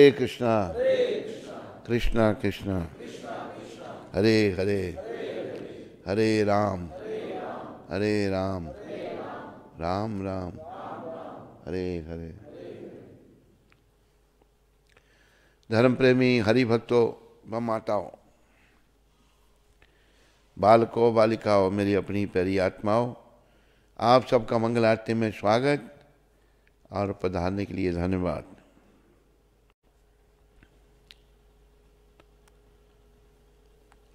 हरे कृष्णा कृष्णा कृष्णा हरे हरे हरे राम हरे राम राम राम हरे हरे धर्म प्रेमी हरि भक्तों व माताओं बालकों बालिकाओं मेरी अपनी प्यारी आत्माओं आप सबका मंगल आरती में स्वागत और पधारने के लिए धन्यवाद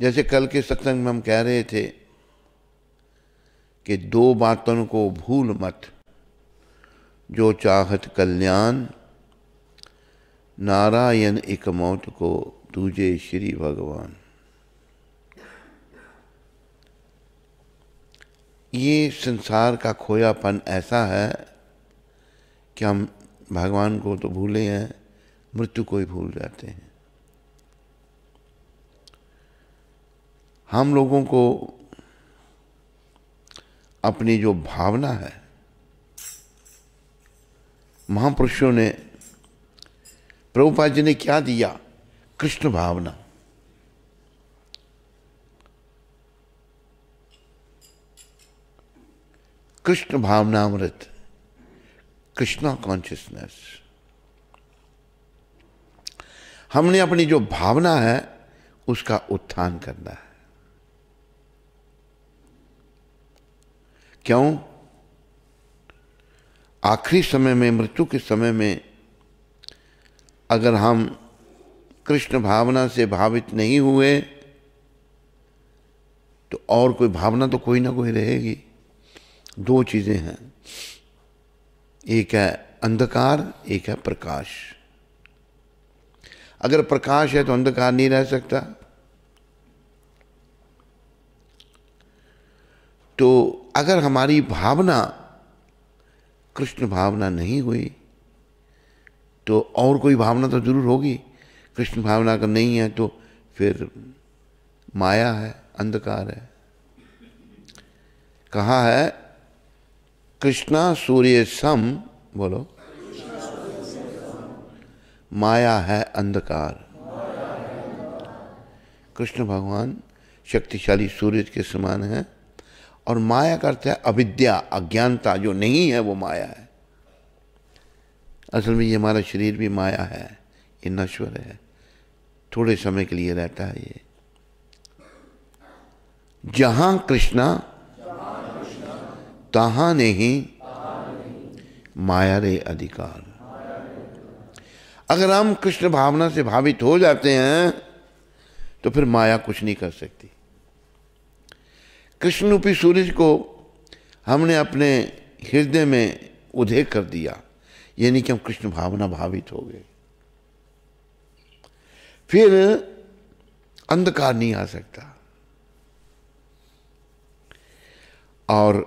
जैसे कल के सत्संग में हम कह रहे थे कि दो बातों को भूल मत जो चाहत कल्याण नारायण एक मौत को दूजे श्री भगवान ये संसार का खोयापन ऐसा है कि हम भगवान को तो भूले हैं मृत्यु को ही भूल जाते हैं हम लोगों को अपनी जो भावना है महापुरुषों ने प्रभुपाद जी ने क्या दिया कृष्ण भावना कृष्ण भावनामृत कृष्णा कॉन्शियसनेस हमने अपनी जो भावना है उसका उत्थान करना है क्यों आखिरी समय में मृत्यु के समय में अगर हम कृष्ण भावना से भावित नहीं हुए तो और कोई भावना तो कोई ना कोई रहेगी दो चीज़ें हैं एक है अंधकार एक है प्रकाश अगर प्रकाश है तो अंधकार नहीं रह सकता तो अगर हमारी भावना कृष्ण भावना नहीं हुई तो और कोई भावना तो जरूर होगी कृष्ण भावना अगर नहीं है तो फिर माया है अंधकार है कहा है कृष्णा सूर्य सम बोलो माया है अंधकार कृष्ण भगवान शक्तिशाली सूर्य के समान है और माया का अर्थ है अविद्या अज्ञानता जो नहीं है वो माया है असल में ये हमारा शरीर भी माया है ये नश्वर है थोड़े समय के लिए रहता है ये जहा कृष्णा तहा नहीं माया रे अधिकार अगर हम कृष्ण भावना से भावित हो जाते हैं तो फिर माया कुछ नहीं कर सकती कृष्ण रूपी सूरज को हमने अपने हृदय में उदय कर दिया यानी कि हम कृष्ण भावना भावित हो गए फिर अंधकार नहीं आ सकता और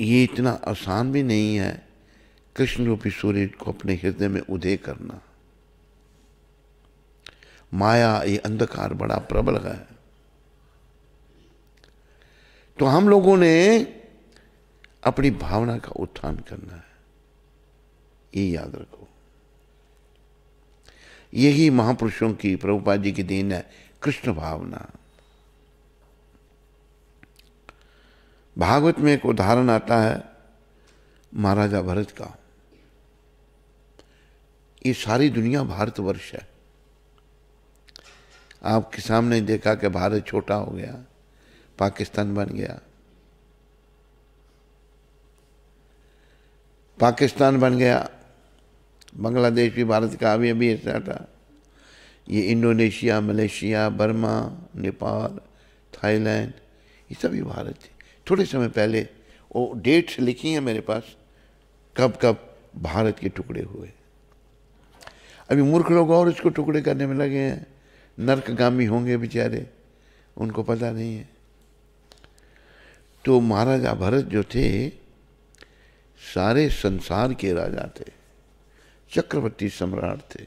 ये इतना आसान भी नहीं है कृष्ण रूपी सूर्य को अपने हृदय में उदय करना माया ये अंधकार बड़ा प्रबल है तो हम लोगों ने अपनी भावना का उत्थान करना है ये याद रखो यही महापुरुषों की प्रभुपाद जी की देन है कृष्ण भावना भागवत में एक उदाहरण आता है महाराजा भरत का ये सारी दुनिया भारतवर्ष है आपके सामने देखा कि भारत छोटा हो गया पाकिस्तान बन गया पाकिस्तान बन गया बांग्लादेश भी भारत का अभी अभी हिस्सा था ये Indonesia Malaysia Burma Nepal Thailand ये सभी भारत थे थोड़े समय पहले वो डेट्स लिखी हैं मेरे पास कब कब भारत के टुकड़े हुए अभी मूर्ख लोग और इसको टुकड़े करने में लगे हैं नर्कगामी होंगे बेचारे उनको पता नहीं है तो महाराजा भरत जो थे सारे संसार के राजा थे चक्रवर्ती सम्राट थे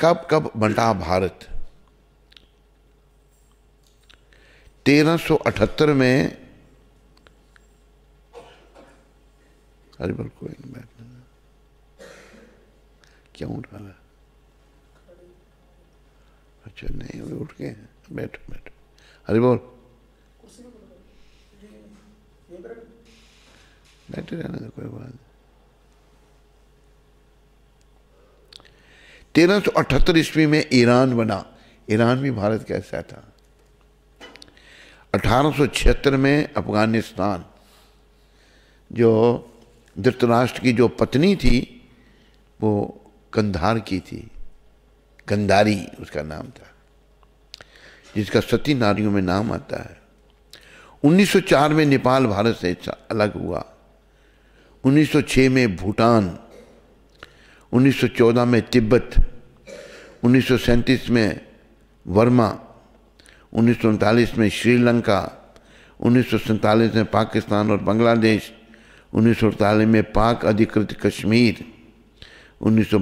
कब कब बंटा भारत 1378 में हरिबल को क्या उठा रहा अच्छा नहीं अभी उठ गए बैठो बैठो अरे बोल बैठे रहना कोई बात तेरह सौ अठहत्तर ईस्वी में ईरान बना ईरान भी भारत कैसा था अठारह सौ छिहत्तर में अफगानिस्तान जो धृतराष्ट्र की जो पत्नी थी वो कंधार की थी कंदारी उसका नाम था जिसका सती नारियों में नाम आता है 1904 में नेपाल भारत से अलग हुआ 1906 में भूटान 1914 में तिब्बत उन्नीस में वर्मा उन्नीस में श्रीलंका उन्नीस में पाकिस्तान और बांग्लादेश उन्नीस में पाक अधिकृत कश्मीर उन्नीस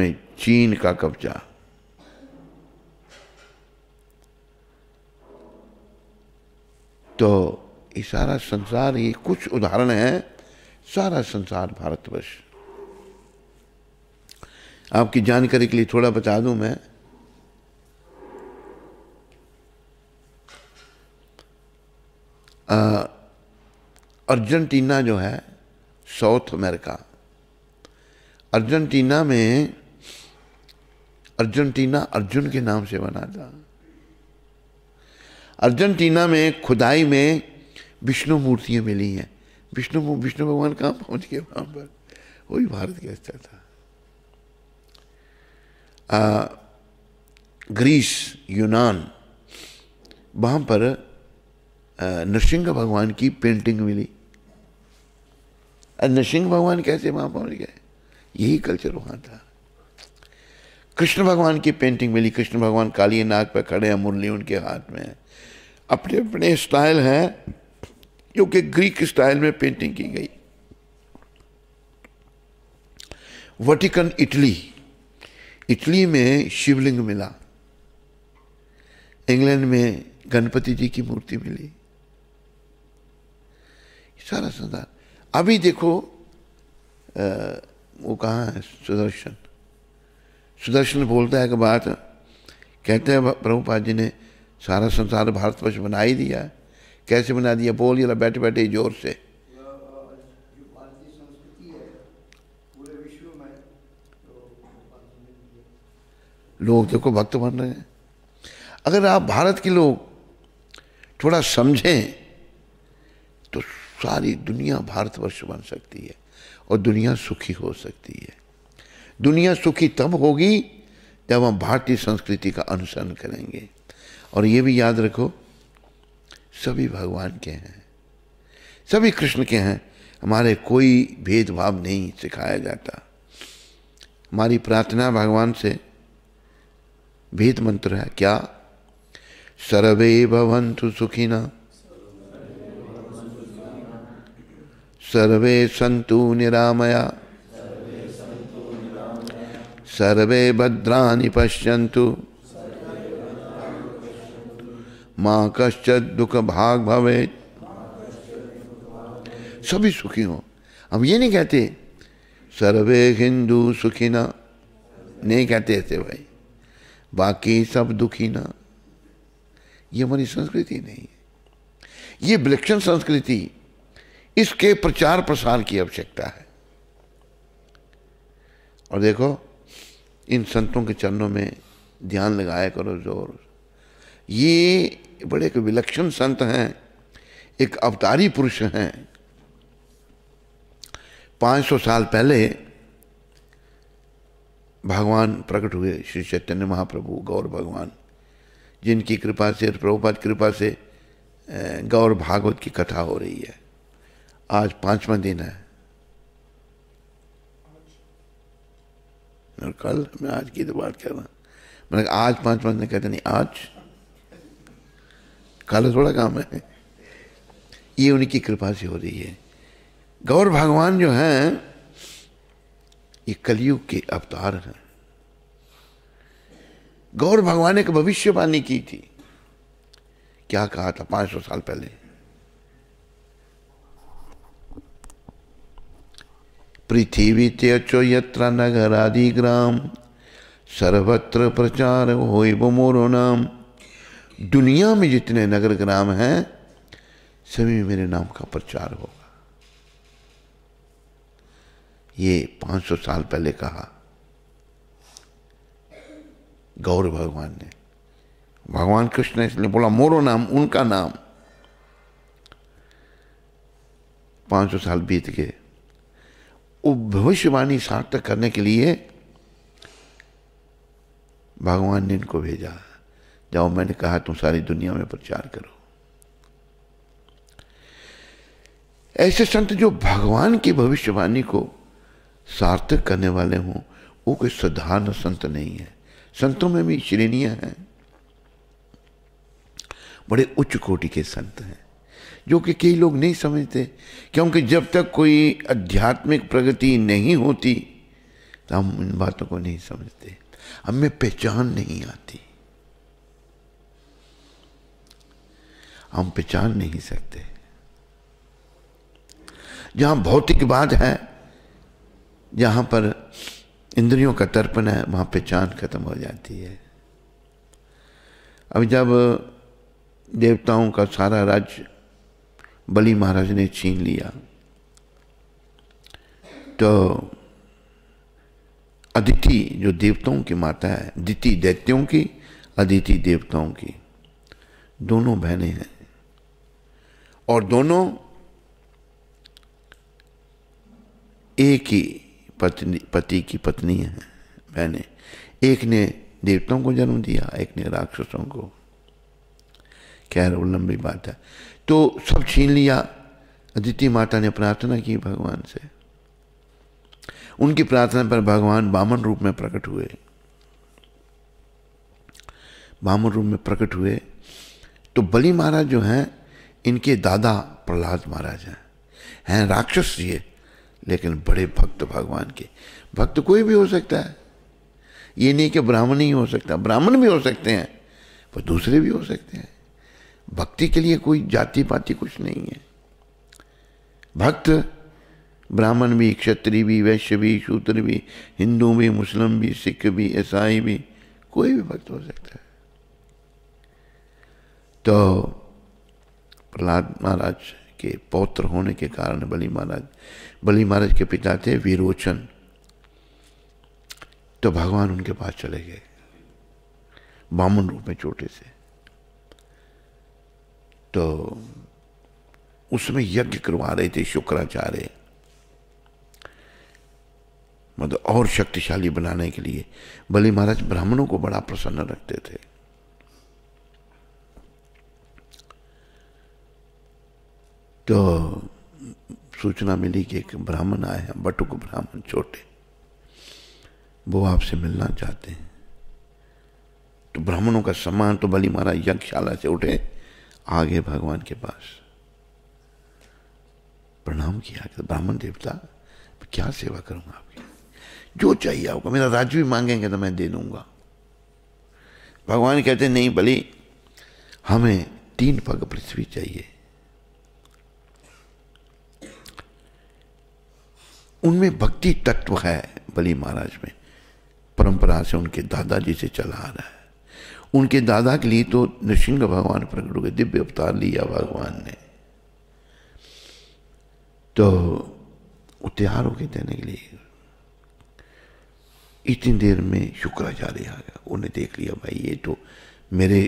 में चीन का कब्जा तो ये सारा संसार ये कुछ उदाहरण है सारा संसार भारतवर्ष आपकी जानकारी के लिए थोड़ा बता दूं मैं अर्जेंटीना जो है साउथ अमेरिका अर्जेंटीना में अर्जेंटीना अर्जुन के नाम से बना था अर्जेंटीना में खुदाई में विष्णु मूर्तियाँ मिली हैं विष्णु विष्णु भगवान कहाँ पहुँच गए वहाँ पर वही भारत के हिस्सा था आ, ग्रीस यूनान वहाँ पर नृसिंह भगवान की पेंटिंग मिली नरसिंह भगवान कैसे वहाँ पहुँच गए यही कल्चर वहाँ था कृष्ण भगवान की पेंटिंग मिली कृष्ण भगवान काली नाग पर खड़े हैं मुरली उनके हाथ में है अपने अपने स्टाइल हैं जो कि ग्रीक स्टाइल में पेंटिंग की गई वटिकन इटली इटली में शिवलिंग मिला इंग्लैंड में गणपति जी की मूर्ति मिली सारा संसार अभी देखो आ, वो कहाँ है सुदर्शन सुदर्शन बोलता है कि बात कहते हैं प्रभुपाद जी ने सारा संसार भारतवर्ष बना ही दिया कैसे बना दिया बोल ये बैठे बैठे जोर से लोग देखो भक्त बन रहे हैं अगर आप भारत के लोग थोड़ा समझें तो सारी दुनिया भारतवर्ष बन सकती है और दुनिया सुखी हो सकती है दुनिया सुखी तब होगी जब हम भारतीय संस्कृति का अनुसरण करेंगे और ये भी याद रखो सभी भगवान के हैं सभी कृष्ण के हैं हमारे कोई भेदभाव नहीं सिखाया जाता हमारी प्रार्थना भगवान से भेद मंत्र है क्या सर्वे भवंतु सुखिना सर्वे संतु निरामया सर्वे भद्राणि पश्यंतु माँ कश्चित दुख भाग भवे सभी सुखी हों हम ये नहीं कहते सर्वे हिंदू सुखी ना नहीं कहते ऐसे भाई बाकी सब दुखी ना ये हमारी संस्कृति नहीं है ये विलक्षण संस्कृति इसके प्रचार प्रसार की आवश्यकता है और देखो इन संतों के चरणों में ध्यान लगाया करो जोर ये बड़े एक विलक्षण संत हैं एक अवतारी पुरुष हैं 500 साल पहले भगवान प्रकट हुए श्री चैतन्य महाप्रभु गौर भगवान जिनकी कृपा से प्रभुपाद कृपा से गौर भागवत की कथा हो रही है आज पांचवा दिन है और कल मैं आज की तो बात कर रहा मतलब आज पांचवा दिन कहते नहीं आज काला थोड़ा काम है ये उनकी कृपा से हो रही है गौर भगवान जो हैं ये कलयुग के अवतार हैं गौर भगवान एक भविष्यवाणी की थी क्या कहा था पांच सौ साल पहले पृथ्वी त्यचो यत्र आदि ग्राम सर्वत्र प्रचार हो मोरो नाम दुनिया में जितने नगर ग्राम हैं सभी मेरे नाम का प्रचार होगा ये 500 साल पहले कहा गौर भगवान ने भगवान कृष्ण ने इसलिए बोला मोरो नाम उनका नाम 500 साल बीत गए वो भविष्यवाणी सार्थक करने के लिए भगवान ने इनको भेजा जाओ मैंने कहा तुम सारी दुनिया में प्रचार करो ऐसे संत जो भगवान की भविष्यवाणी को सार्थक करने वाले हों वो कोई साधारण संत नहीं है संतों में भी श्रेणियां हैं बड़े उच्च कोटि के संत हैं जो कि कई लोग नहीं समझते क्योंकि जब तक कोई आध्यात्मिक प्रगति नहीं होती तो हम इन बातों को नहीं समझते हमें पहचान नहीं आती हम पहचान नहीं सकते जहां भौतिकवाद है जहां पर इंद्रियों का तर्पण है वहां पहचान खत्म हो जाती है अब जब देवताओं का सारा राज्य बलि महाराज ने छीन लिया तो अदिति जो देवताओं की माता है दिति दैत्यों की अदिति देवताओं की दोनों बहनें हैं और दोनों एक ही पत्नी पति की पत्नी है मैंने एक ने देवताओं को जन्म दिया एक ने राक्षसों को खैर वो लंबी बात है तो सब छीन लिया अदिति माता ने प्रार्थना की भगवान से उनकी प्रार्थना पर भगवान बामन रूप में प्रकट हुए बामन रूप में प्रकट हुए तो बलि महाराज जो हैं इनके दादा प्रहलाद महाराज हैं हैं राक्षस ये लेकिन बड़े भक्त भगवान के भक्त कोई भी हो सकता है ये नहीं कि ब्राह्मण ही हो सकता ब्राह्मण भी हो सकते हैं पर दूसरे भी हो सकते हैं भक्ति के लिए कोई जाति पाति कुछ नहीं है भक्त ब्राह्मण भी क्षत्रिय भी वैश्य भी शूद्र भी हिंदू भी मुस्लिम भी सिख भी ईसाई भी कोई भी भक्त हो सकता है तो प्रहलाद महाराज के पौत्र होने के कारण बलि महाराज बलि महाराज के पिता थे विरोचन तो भगवान उनके पास चले गए बामन रूप में छोटे से तो उसमें यज्ञ करवा रहे थे शुक्राचार्य मतलब और शक्तिशाली बनाने के लिए बलि महाराज ब्राह्मणों को बड़ा प्रसन्न रखते थे तो सूचना मिली कि एक ब्राह्मण आए हैं बटुक ब्राह्मण छोटे वो आपसे मिलना चाहते हैं तो ब्राह्मणों का सम्मान तो बलि मारा यज्ञशाला से उठे आगे भगवान के पास प्रणाम किया कि ब्राह्मण देवता क्या सेवा करूंगा आपकी जो चाहिए आपको मेरा राज्य भी मांगेंगे तो मैं दे दूंगा भगवान कहते नहीं बलि हमें तीन पग पृथ्वी चाहिए उनमें भक्ति तत्व है बली महाराज में परंपरा से उनके दादाजी से चला आ रहा है उनके दादा के लिए तो नृसिंह भगवान प्रकट हो गए दिव्य अवतार लिया भगवान ने तो तैयार हो गए देने के लिए इतनी देर में शुक्राचार्य आ गया उन्हें देख लिया भाई ये तो मेरे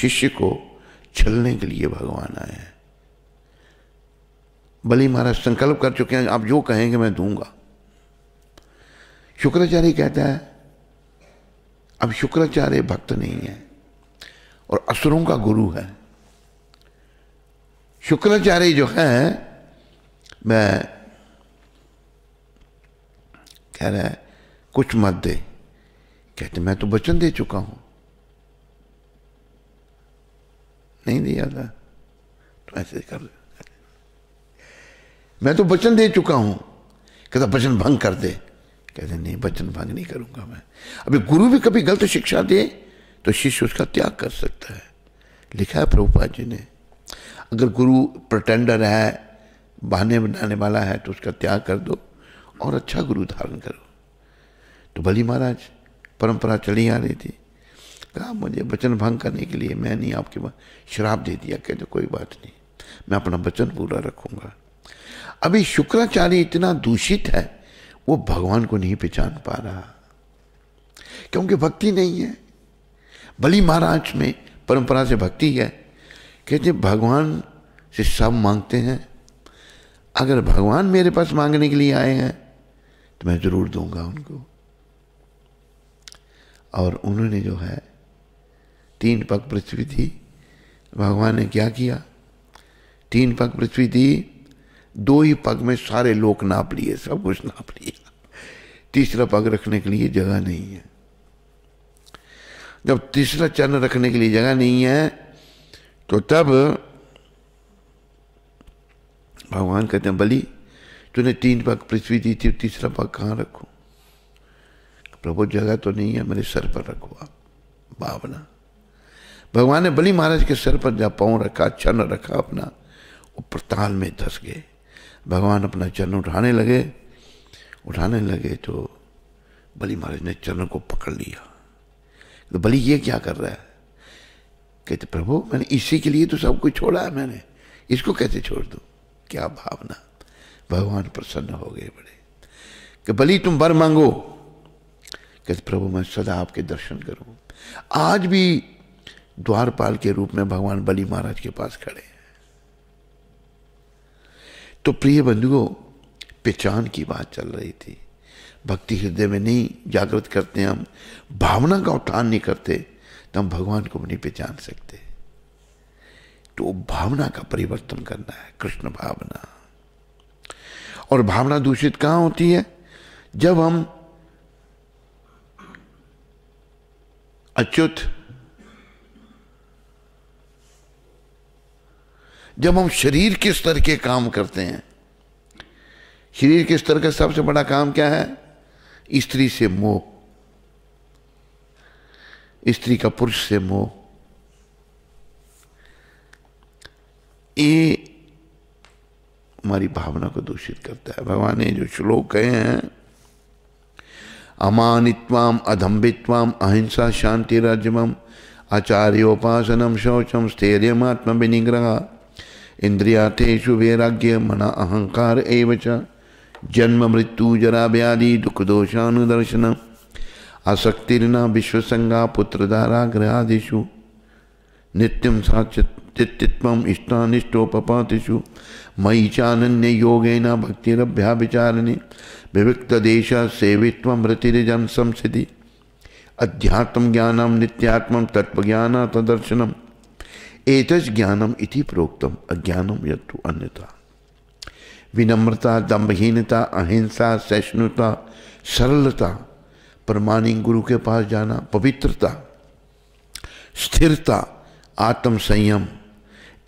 शिष्य को छलने के लिए भगवान आए हैं बलि महाराज संकल्प कर चुके हैं आप जो कहेंगे मैं दूंगा शुक्राचार्य कहता है अब शुक्राचार्य भक्त नहीं है और असुरों का गुरु है शुक्राचार्य जो है मैं कह रहा है कुछ मत दे कहते मैं तो वचन दे चुका हूं नहीं दिया था तो ऐसे कर दे मैं तो वचन दे चुका हूं कहता वचन भंग कर दे कहते नहीं वचन भंग नहीं करूंगा मैं अभी गुरु भी कभी गलत शिक्षा दे तो शिष्य उसका त्याग कर सकता है लिखा है प्रभुपा जी ने अगर गुरु प्रटेंडर है बहाने बनाने वाला है तो उसका त्याग कर दो और अच्छा गुरु धारण करो तो भली महाराज परंपरा चली आ रही थी कहा मुझे वचन भंग करने के लिए मैं नहीं आपके पास शराब दे दिया कहते कोई बात नहीं मैं अपना वचन पूरा रखूँगा अभी शुक्राचार्य इतना दूषित है वो भगवान को नहीं पहचान पा रहा क्योंकि भक्ति नहीं है बलि महाराज में परंपरा से भक्ति है कहते भगवान से सब मांगते हैं अगर भगवान मेरे पास मांगने के लिए आए हैं तो मैं ज़रूर दूंगा उनको और उन्होंने जो है तीन पग पृथ्वी दी भगवान ने क्या किया तीन पग पृथ्वी दी दो ही पग में सारे लोग नाप लिए सब कुछ नाप लिया तीसरा पग रखने के लिए जगह नहीं है जब तीसरा चरण रखने के लिए जगह नहीं है तो तब भगवान कहते हैं बलि तूने तीन पग पृथ्वी दी थी तीसरा पग कहाँ रखो प्रभु जगह तो नहीं है मेरे सर पर रखो आप भावना भगवान ने बलि महाराज के सर पर जहाँ पाँव रखा चरण रखा अपना वो प्रताल में धस गए भगवान अपना चरण उठाने लगे उठाने लगे तो बलि महाराज ने चरण को पकड़ लिया तो बलि ये क्या कर रहा है कहते प्रभु मैंने इसी के लिए तो सब कुछ छोड़ा है मैंने इसको कैसे छोड़ दो क्या भावना भगवान प्रसन्न हो गए बड़े कि बलि तुम वर मांगो कहते प्रभु मैं सदा आपके दर्शन करूं आज भी द्वारपाल के रूप में भगवान बलि महाराज के पास खड़े तो प्रिय बंधुओं पहचान की बात चल रही थी भक्ति हृदय में नहीं जागृत करते हम भावना का उत्थान नहीं करते तो हम भगवान को नहीं पहचान सकते तो भावना का परिवर्तन करना है कृष्ण भावना और भावना दूषित कहाँ होती है जब हम अच्युत जब हम शरीर के स्तर के काम करते हैं शरीर के स्तर का सबसे बड़ा काम क्या है स्त्री से मोह स्त्री का पुरुष से मोह ये हमारी भावना को दूषित करता है भगवान ने जो श्लोक कहे हैं अमानित्वाम अधम्बित्वाम अहिंसा शांति राज्यम आचार्योपासनम शौचम स्थैर्यम आत्म विनिग्रह इंद्रियातेषु वैराग्य मन अहंकार एवं जन्म मृत्यु जरा व्याधि दुख दोषानुदर्शन आसक्तिर्ना विश्वसंगा पुत्रधारा गृहादिषु नित्यम साचित्तित्वम इष्टानिष्टोपातिषु मयि चानन्य योगेन भक्तिरभ्याचारिणी विविक्तदेश सेवित्व मृतिरिजम संसिधि अध्यात्म ज्ञानम नित्यात्म तत्वज्ञान तदर्शनम एतज ज्ञानम इति प्रोक्तम अज्ञानम यत्तु अन्यथा विनम्रता दम्भहीनता अहिंसा सहिष्णुता सरलता प्रमाणिक गुरु के पास जाना पवित्रता स्थिरता आत्म संयम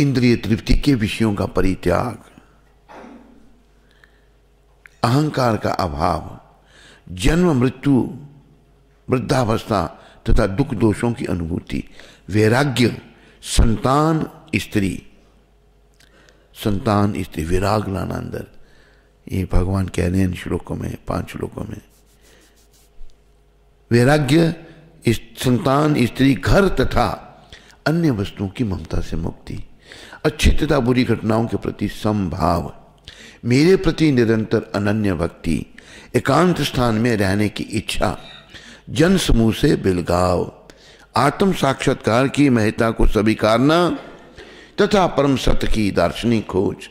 इंद्रिय तृप्ति के विषयों का परित्याग अहंकार का अभाव जन्म मृत्यु वृद्धावस्था तथा दुख दोषों की अनुभूति वैराग्य संतान स्त्री संतान स्त्री विराग लाना अंदर ये भगवान कह रहे हैं इन श्लोकों में पांच श्लोकों में वैराग्य इस संतान स्त्री घर तथा अन्य वस्तुओं की ममता से मुक्ति अच्छी तथा बुरी घटनाओं के प्रति संभाव मेरे प्रति निरंतर अनन्य भक्ति एकांत स्थान में रहने की इच्छा जन समूह से बिलगाव आत्म साक्षात्कार की महिता को स्वीकारना तथा परम सत्य की दार्शनिक खोज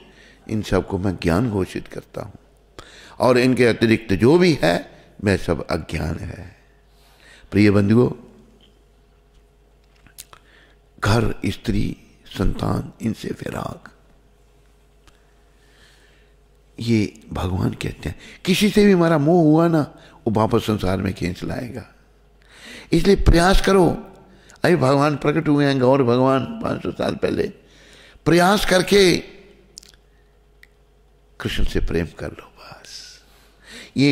इन सबको मैं ज्ञान घोषित करता हूँ और इनके अतिरिक्त जो भी है वह सब अज्ञान है प्रिय बंधुओं घर स्त्री संतान इनसे फिराग ये भगवान कहते हैं किसी से भी हमारा मोह हुआ ना वो वापस संसार में खींच लाएगा इसलिए प्रयास करो अभी भगवान प्रकट हुए हैं गौर भगवान 500 साल पहले प्रयास करके कृष्ण से प्रेम कर लो बस ये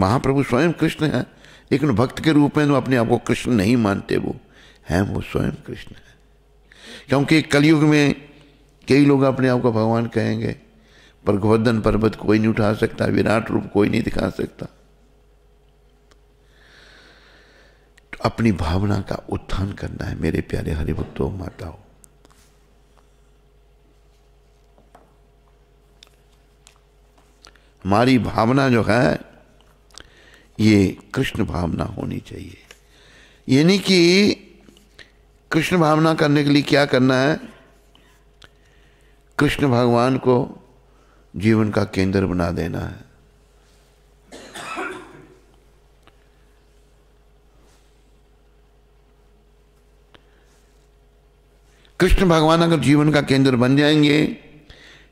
महाप्रभु स्वयं कृष्ण है लेकिन भक्त के रूप में तो अपने आप को कृष्ण नहीं मानते वो हैं वो स्वयं कृष्ण है क्योंकि कलयुग में कई लोग अपने आप को भगवान कहेंगे पर गोवर्धन पर्वत कोई नहीं उठा सकता विराट रूप कोई नहीं दिखा सकता अपनी भावना का उत्थान करना है मेरे प्यारे हरिभक्तों माताओं हमारी भावना जो है ये कृष्ण भावना होनी चाहिए यानी कि कृष्ण भावना करने के लिए क्या करना है कृष्ण भगवान को जीवन का केंद्र बना देना है कृष्ण भगवान अगर जीवन का केंद्र बन जाएंगे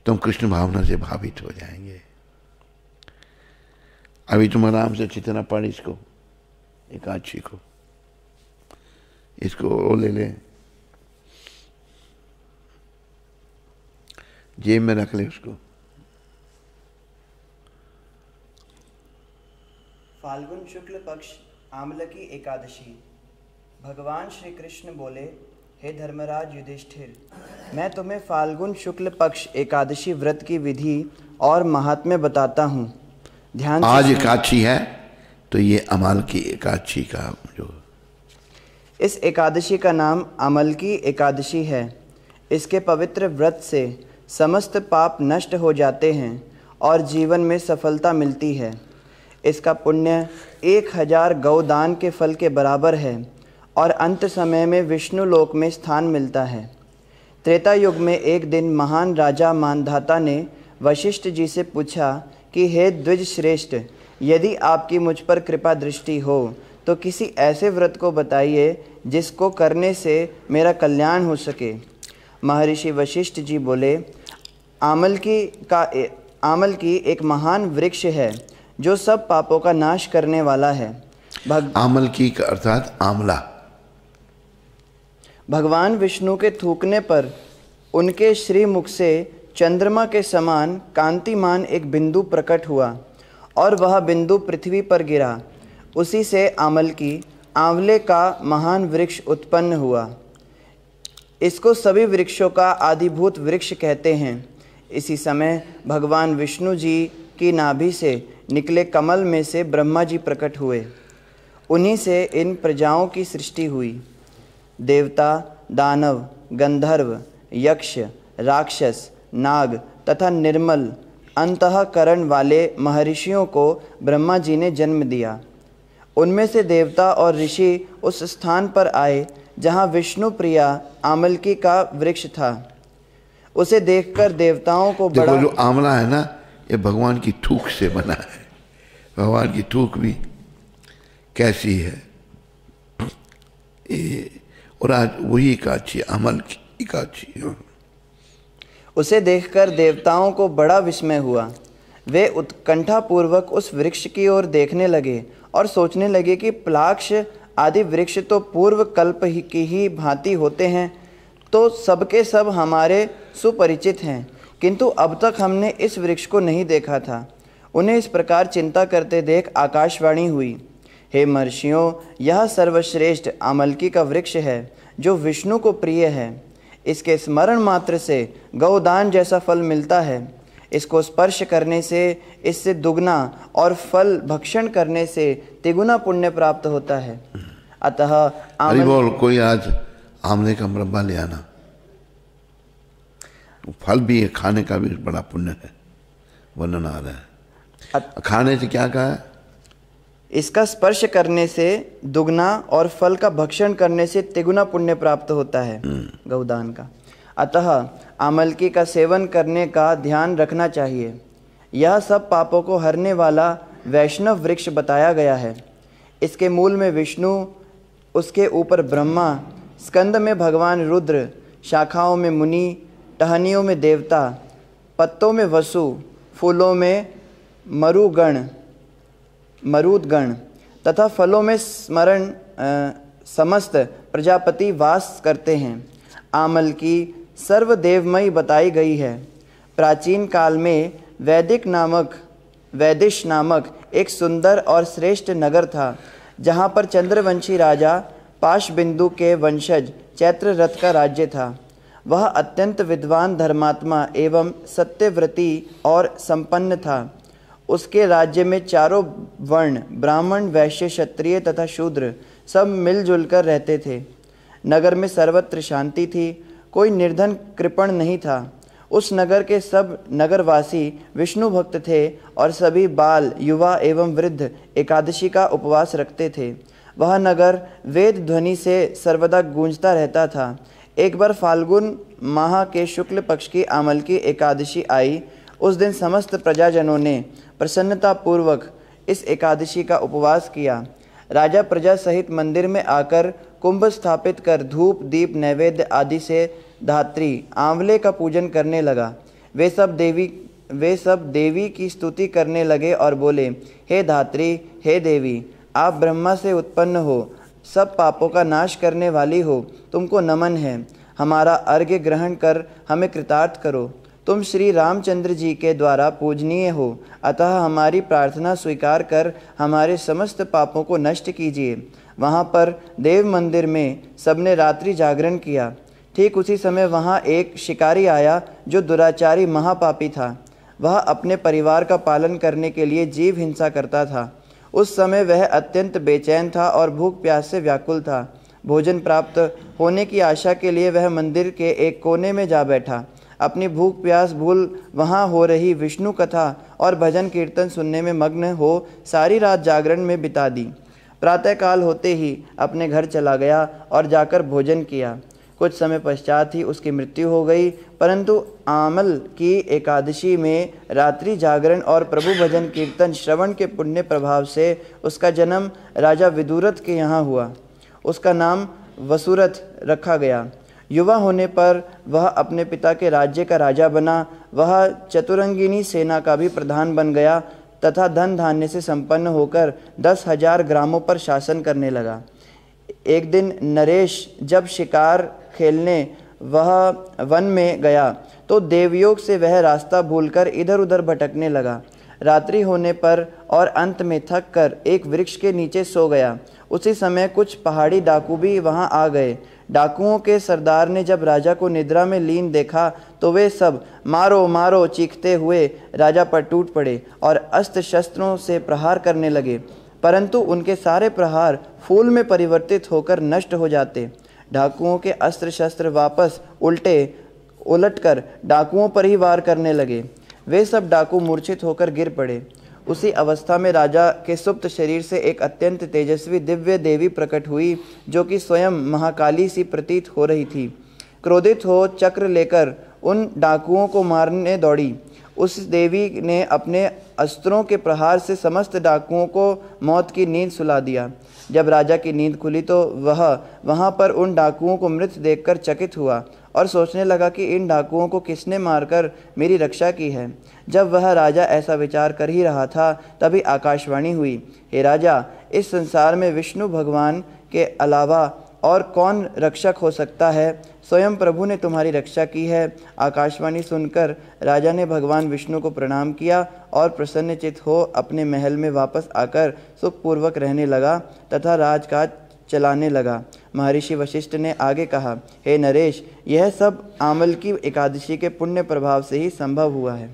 तो हम कृष्ण भावना से भावित हो जाएंगे अभी तुम आराम से अच्छी तरह पढ़ इसको एकादशी को इसको ओ ले ले जेब में रख ले उसको फाल्गुन शुक्ल पक्ष की एकादशी भगवान श्री कृष्ण बोले हे धर्मराज युधिष्ठिर मैं तुम्हें फाल्गुन शुक्ल पक्ष एकादशी व्रत की विधि और महात्म्य बताता हूँ ध्यान आज एकादशी है तो ये अमल की एकादशी का जो इस एकादशी का नाम अमल की एकादशी है इसके पवित्र व्रत से समस्त पाप नष्ट हो जाते हैं और जीवन में सफलता मिलती है इसका पुण्य एक हजार गौदान के फल के बराबर है और अंत समय में विष्णु लोक में स्थान मिलता है त्रेता युग में एक दिन महान राजा मानधाता ने वशिष्ठ जी से पूछा कि हे द्विज श्रेष्ठ यदि आपकी मुझ पर कृपा दृष्टि हो तो किसी ऐसे व्रत को बताइए जिसको करने से मेरा कल्याण हो सके महर्षि वशिष्ठ जी बोले आमल की का आमल की एक महान वृक्ष है जो सब पापों का नाश करने वाला है भग... आमल की अर्थात आमला भगवान विष्णु के थूकने पर उनके श्रीमुख से चंद्रमा के समान कांतिमान एक बिंदु प्रकट हुआ और वह बिंदु पृथ्वी पर गिरा उसी से आमल की आंवले का महान वृक्ष उत्पन्न हुआ इसको सभी वृक्षों का आधिभूत वृक्ष कहते हैं इसी समय भगवान विष्णु जी की नाभि से निकले कमल में से ब्रह्मा जी प्रकट हुए उन्हीं से इन प्रजाओं की सृष्टि हुई देवता दानव गंधर्व यक्ष राक्षस नाग तथा निर्मल अंतकरण वाले महर्षियों को ब्रह्मा जी ने जन्म दिया उनमें से देवता और ऋषि उस स्थान पर आए जहाँ विष्णु प्रिया आमलकी का वृक्ष था उसे देखकर देवताओं को बड़ा जो आमला है ना ये भगवान की थूक से बना है भगवान की थूक भी कैसी है ये और आज वही एकाची अमल की एकाची उसे देखकर देवताओं को बड़ा विस्मय हुआ वे उत्कंठापूर्वक उस वृक्ष की ओर देखने लगे और सोचने लगे कि प्लाक्ष आदि वृक्ष तो पूर्व कल्प ही की ही भांति होते हैं तो सबके सब हमारे सुपरिचित हैं किंतु अब तक हमने इस वृक्ष को नहीं देखा था उन्हें इस प्रकार चिंता करते देख आकाशवाणी हुई हे महर्षियों यह सर्वश्रेष्ठ आमलकी का वृक्ष है जो विष्णु को प्रिय है इसके स्मरण मात्र से गौदान जैसा फल मिलता है इसको स्पर्श करने से इससे दुगना और फल भक्षण करने से तिगुना पुण्य प्राप्त होता है अतः बोल कोई आज आमले का मुरब्बा ले आना फल भी है खाने का भी बड़ा पुण्य है वर्णन आ रहा है खाने से क्या कहा है इसका स्पर्श करने से दुगना और फल का भक्षण करने से तिगुना पुण्य प्राप्त होता है हम्म। गौदान का अतः आमलकी का सेवन करने का ध्यान रखना चाहिए यह सब पापों को हरने वाला वैष्णव वृक्ष बताया गया है इसके मूल में विष्णु उसके ऊपर ब्रह्मा स्कंद में भगवान रुद्र शाखाओं में मुनि टहनियों में देवता पत्तों में वसु फूलों में मरुगण मरुदगण तथा फलों में स्मरण समस्त प्रजापति वास करते हैं आमल की सर्वदेवमयी बताई गई है प्राचीन काल में वैदिक नामक वैदिश नामक एक सुंदर और श्रेष्ठ नगर था जहाँ पर चंद्रवंशी राजा पाशबिंदु के वंशज चैत्र रथ का राज्य था वह अत्यंत विद्वान धर्मात्मा एवं सत्यव्रती और संपन्न था उसके राज्य में चारों वर्ण ब्राह्मण वैश्य क्षत्रिय तथा शूद्र सब मिलजुल कर रहते थे नगर में सर्वत्र शांति थी कोई निर्धन कृपण नहीं था उस नगर के सब नगरवासी विष्णु भक्त थे और सभी बाल युवा एवं वृद्ध एकादशी का उपवास रखते थे वह नगर वेद ध्वनि से सर्वदा गूंजता रहता था एक बार फाल्गुन माह के शुक्ल पक्ष की आमल की एकादशी आई उस दिन समस्त प्रजाजनों ने प्रसन्नतापूर्वक इस एकादशी का उपवास किया राजा प्रजा सहित मंदिर में आकर कुंभ स्थापित कर धूप दीप नैवेद्य आदि से धात्री आंवले का पूजन करने लगा वे सब देवी वे सब देवी की स्तुति करने लगे और बोले हे धात्री हे देवी आप ब्रह्मा से उत्पन्न हो सब पापों का नाश करने वाली हो तुमको नमन है हमारा अर्घ्य ग्रहण कर हमें कृतार्थ करो तुम श्री रामचंद्र जी के द्वारा पूजनीय हो अतः हमारी प्रार्थना स्वीकार कर हमारे समस्त पापों को नष्ट कीजिए वहाँ पर देव मंदिर में सबने रात्रि जागरण किया ठीक उसी समय वहाँ एक शिकारी आया जो दुराचारी महापापी था वह अपने परिवार का पालन करने के लिए जीव हिंसा करता था उस समय वह अत्यंत बेचैन था और भूख प्यास से व्याकुल था भोजन प्राप्त होने की आशा के लिए वह मंदिर के एक कोने में जा बैठा अपनी भूख प्यास भूल वहाँ हो रही विष्णु कथा और भजन कीर्तन सुनने में मग्न हो सारी रात जागरण में बिता दी प्रातःकाल होते ही अपने घर चला गया और जाकर भोजन किया कुछ समय पश्चात ही उसकी मृत्यु हो गई परंतु आमल की एकादशी में रात्रि जागरण और प्रभु भजन कीर्तन श्रवण के पुण्य प्रभाव से उसका जन्म राजा विदुरथ के यहाँ हुआ उसका नाम वसुरथ रखा गया युवा होने पर वह अपने पिता के राज्य का राजा बना वह चतुरंगिनी सेना का भी प्रधान बन गया तथा धन धान्य से संपन्न होकर दस हजार ग्रामों पर शासन करने लगा एक दिन नरेश जब शिकार खेलने वह वन में गया तो देवयोग से वह रास्ता भूलकर इधर उधर भटकने लगा रात्रि होने पर और अंत में थक कर एक वृक्ष के नीचे सो गया उसी समय कुछ पहाड़ी डाकू भी वहाँ आ गए डाकुओं के सरदार ने जब राजा को निद्रा में लीन देखा तो वे सब मारो मारो चीखते हुए राजा पर टूट पड़े और अस्त्र शस्त्रों से प्रहार करने लगे परंतु उनके सारे प्रहार फूल में परिवर्तित होकर नष्ट हो जाते डाकुओं के अस्त्र शस्त्र वापस उल्टे उलटकर डाकुओं पर ही वार करने लगे वे सब डाकू मूर्छित होकर गिर पड़े उसी अवस्था में राजा के सुप्त शरीर से एक अत्यंत तेजस्वी दिव्य देवी प्रकट हुई जो कि स्वयं महाकाली सी प्रतीत हो रही थी क्रोधित हो चक्र लेकर उन डाकुओं को मारने दौड़ी उस देवी ने अपने अस्त्रों के प्रहार से समस्त डाकुओं को मौत की नींद सुला दिया जब राजा की नींद खुली तो वह वहाँ पर उन डाकुओं को मृत देखकर चकित हुआ और सोचने लगा कि इन डाकुओं को किसने मारकर मेरी रक्षा की है जब वह राजा ऐसा विचार कर ही रहा था तभी आकाशवाणी हुई हे राजा इस संसार में विष्णु भगवान के अलावा और कौन रक्षक हो सकता है स्वयं प्रभु ने तुम्हारी रक्षा की है आकाशवाणी सुनकर राजा ने भगवान विष्णु को प्रणाम किया और प्रसन्नचित हो अपने महल में वापस आकर सुखपूर्वक रहने लगा तथा राजकाज चलाने लगा महर्षि वशिष्ठ ने आगे कहा हे नरेश यह सब आमल की एकादशी के पुण्य प्रभाव से ही संभव हुआ है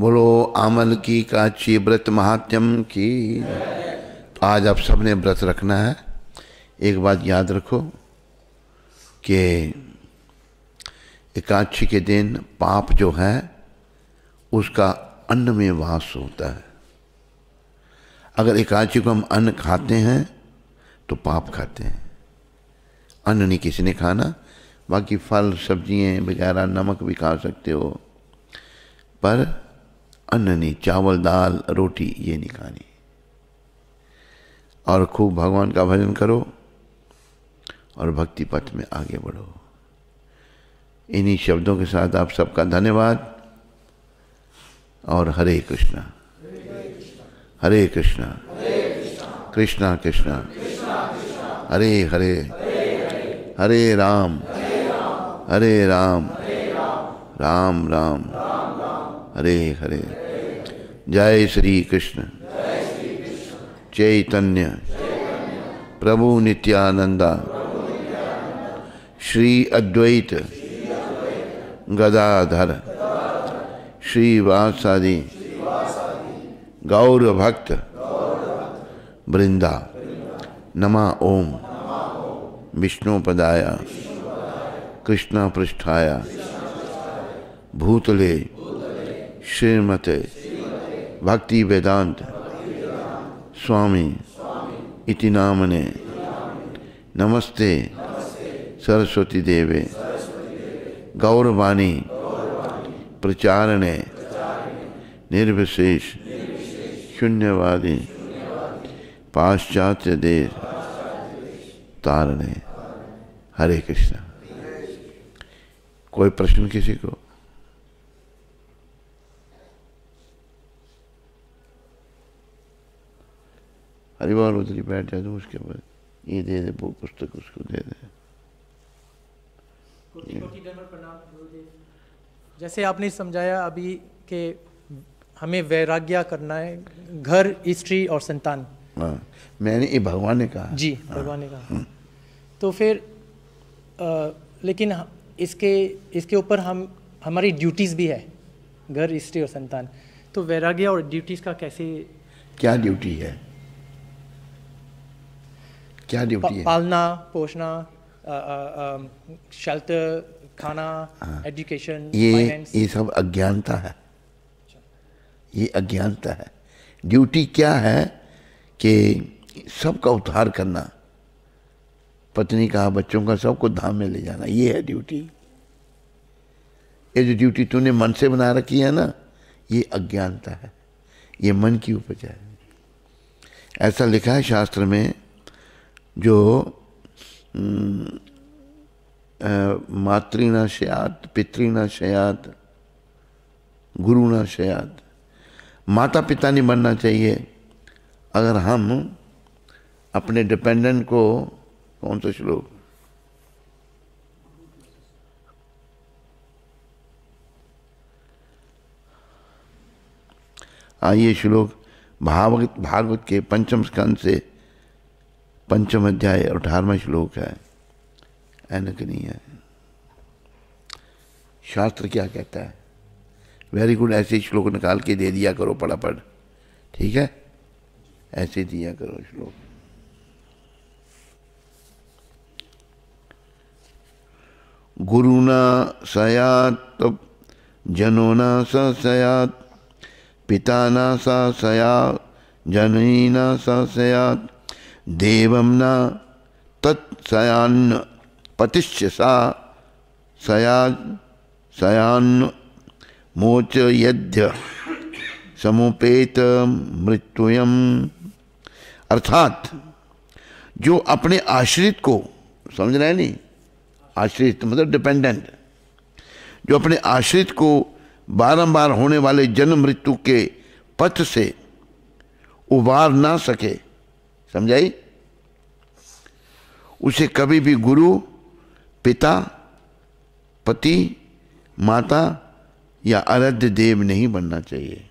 बोलो आमल की काची व्रत महात्म की तो आज आप सबने व्रत रखना है एक बात याद रखो कि एकादशी के दिन पाप जो है उसका अन्न में वास होता है अगर एकादशी को हम अन्न खाते हैं तो पाप खाते हैं अन्न नहीं किसी ने खाना बाकी फल सब्जियाँ वगैरह नमक भी खा सकते हो पर अन्न नहीं चावल दाल रोटी ये नहीं खानी और खूब भगवान का भजन करो और भक्ति पथ में आगे बढ़ो इन्हीं शब्दों के साथ आप सबका धन्यवाद और हरे कृष्णा हरे कृष्णा कृष्णा कृष्णा हरे हरे हरे राम हरे राम राम राम हरे हरे जय श्री कृष्ण चैतन्य प्रभु नित्यानंदा श्री अद्वैत गदाधर श्रीवासादि गौर भक्त वृंदा नमा ओम विष्णुपदा कृष्ण पृष्ठाया भूतले श्रीमते भक्ति वेदांत स्वामी इति नामने नमस्ते सरस्वती देवे गौरवाणी प्रचारणे निर्विशेष शून्यवादी पाश्चात्य देश तारणे हरे कृष्ण कोई प्रश्न किसी को हरिवार उतरी उधरी बैठ जाए तो उसके बाद ये दे दे वो पुस्तक उसको दे दे जैसे आपने समझाया अभी के हमें वैराग्य करना है घर स्त्री और संतान हाँ, मैंने ये भगवान ने कहा जी हाँ। भगवान ने कहा हम्म। तो फिर आ, लेकिन इसके इसके ऊपर हम हमारी ड्यूटीज़ भी है घर स्त्री और संतान तो वैराग्य और ड्यूटीज़ का कैसे क्या ड्यूटी है क्या ड्यूटी है पालना पोषना शेल्टर खाना हाँ। एजुकेशन ये ये सब अज्ञानता है अच्छा। ये अज्ञानता है ड्यूटी क्या है कि सबका उद्धार करना पत्नी का बच्चों का सबको धाम में ले जाना ये है ड्यूटी ये जो ड्यूटी तूने मन से बना रखी है ना ये अज्ञानता है ये मन की उपज है ऐसा लिखा है शास्त्र में जो गुरु ना शयात माता पिता नहीं बनना चाहिए अगर हम अपने डिपेंडेंट को कौन सा श्लोक आइए श्लोक भागवत भागवत के पंचम स्कंद से पंचम अध्याय अठारहवा श्लोक है ऐनक नहीं है शास्त्र क्या कहता है वेरी गुड ऐसे श्लोक निकाल के दे दिया करो पड़ा पड़ ठीक है ऐसे दिया करो श्लोक गुरु ना सयात तो जनो ना न सयात पिता ना न सयात जननी ना न सयात देवम ना तत्सयान्न पतिश्च सा सयाद सयान्न मोच यद्य समुपेत मृत्युयम् अर्थात जो अपने आश्रित को समझ रहे नहीं आश्रित मतलब डिपेंडेंट जो अपने आश्रित को बारंबार होने वाले जन्म मृत्यु के पथ से उबार ना सके समझाई उसे कभी भी गुरु पिता पति माता या आराध्य देव नहीं बनना चाहिए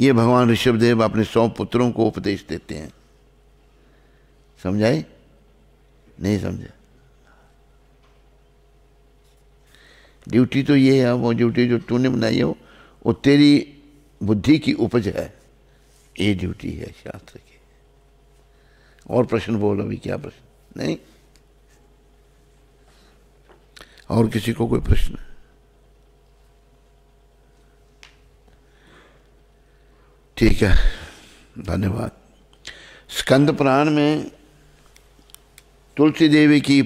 ये भगवान ऋषभदेव अपने सौ पुत्रों को उपदेश देते हैं समझाए नहीं समझा ड्यूटी तो ये है वो ड्यूटी जो तूने बनाई हो वो तेरी बुद्धि की उपज है ये ड्यूटी है शास्त्र की और प्रश्न बोल अभी क्या प्रश्न नहीं और किसी को कोई प्रश्न है ठीक है धन्यवाद स्कंद पुराण में तुलसी देवी की